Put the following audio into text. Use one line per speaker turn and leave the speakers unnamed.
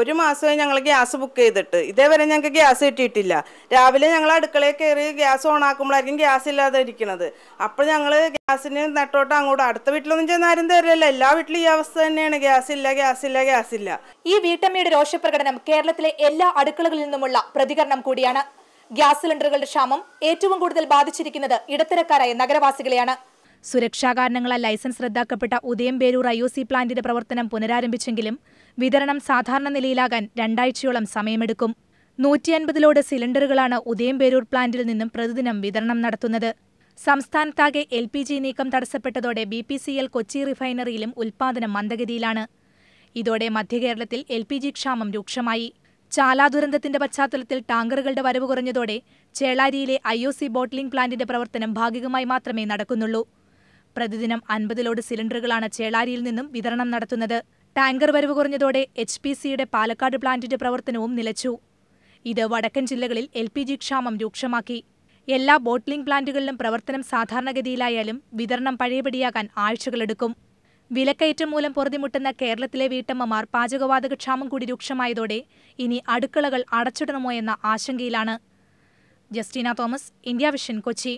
ഒരു മാസമായി ഞങ്ങൾ ഗ്യാസ് ബുക്ക് ചെയ്തിട്ട് ഇതേവരെ ഞങ്ങൾക്ക് ഗ്യാസ് കിട്ടിയിട്ടില്ല രാവിലെ ഞങ്ങൾ അടുക്കളയിൽ കയറി ഗ്യാസ് ആക്കുമ്പോഴായിരിക്കും ഗ്യാസ് ഇല്ലാതെ ഇരിക്കുന്നത് അപ്പോൾ ഞങ്ങൾ ഗ്യാസിന് നെട്ടോട്ട് അങ്ങോട്ട് അടുത്ത വീട്ടിലൊന്നും ചെന്ന് ആരും തരില്ല എല്ലാ വീട്ടിലും ഈ അവസ്ഥ തന്നെയാണ് ഗ്യാസ് ഇല്ല ഗ്യാസ് ഇല്ല ഗ്യാസ് ഇല്ല ഈ വീട്ടമ്മയുടെ രോഷപ്രകടനം കേരളത്തിലെ എല്ലാ അടുക്കളകളിൽ നിന്നുമുള്ള പ്രതികരണം കൂടിയാണ് ഗ്യാസ്
സിലിണ്ടറുകളുടെ ക്ഷാമം ഏറ്റവും കൂടുതൽ ബാധിച്ചിരിക്കുന്നത് ഇടത്തരക്കാരായ നഗരവാസികളെയാണ് സുരക്ഷാ കാരണങ്ങളാൽ ലൈസൻസ് റദ്ദാക്കപ്പെട്ട ഉദയംപേരൂർ ഐ ഒ സി പ്ലാന്റിന്റെ പ്രവർത്തനം പുനരാരംഭിച്ചെങ്കിലും വിതരണം സാധാരണ നിലയിലാകാൻ രണ്ടാഴ്ചയോളം സമയമെടുക്കും നൂറ്റി അൻപതിലോട് സിലിണ്ടറുകളാണ് ഉദയംപേരൂർ പ്ലാന്റിൽ നിന്നും പ്രതിദിനം വിതരണം നടത്തുന്നത് സംസ്ഥാനത്താകെ എൽ പി ജി നീക്കം തടസ്സപ്പെട്ടതോടെ B P C L Kochi റിഫൈനറിയിലും ഉൽപ്പാദനം മന്ദഗതിയിലാണ് ഇതോടെ മധ്യകേരളത്തിൽ എൽ പി ജി ക്ഷാമം രൂക്ഷമായി ചാലാ ദുരന്തത്തിന്റെ പശ്ചാത്തലത്തിൽ ടാങ്കറുകളുടെ വരവ് കുറഞ്ഞതോടെ ചേളാരിയിലെ ഐ ഒ സി ബോട്ട്ലിംഗ് പ്ലാന്റിന്റെ പ്രവർത്തനം ഭാഗികമായി മാത്രമേ നടക്കുന്നുള്ളൂ പ്രതിദിനം അൻപതിലോട് സിലിണ്ടറുകളാണ് ചേളാരിയിൽ നിന്നും വിതരണം നടത്തുന്നത് ടാങ്കർ വരവ് കുറഞ്ഞതോടെ എച്ച് പി സിയുടെ പാലക്കാട് പ്ലാന്റിന്റെ പ്രവർത്തനവും നിലച്ചു ഇത് വടക്കൻ ജില്ലകളിൽ എൽ പി ജി ക്ഷാമം രൂക്ഷമാക്കി എല്ലാ ബോട്ട്ലിംഗ് പ്ലാന്റുകളിലും പ്രവർത്തനം സാധാരണഗതിയിലായാലും വിതരണം പഴയപടിയാകാൻ ആഴ്ചകളെടുക്കും വിലക്കയറ്റം മൂലം പൊറുതിമുട്ടുന്ന കേരളത്തിലെ വീട്ടമ്മമാർ പാചകവാതക ക്ഷാമം കൂടി രൂക്ഷമായതോടെ ഇനി അടുക്കളകൾ അടച്ചിടണമോ എന്ന ആശങ്കയിലാണ് ജസ്റ്റീന തോമസ് ഇന്ത്യ വിഷൻ കൊച്ചി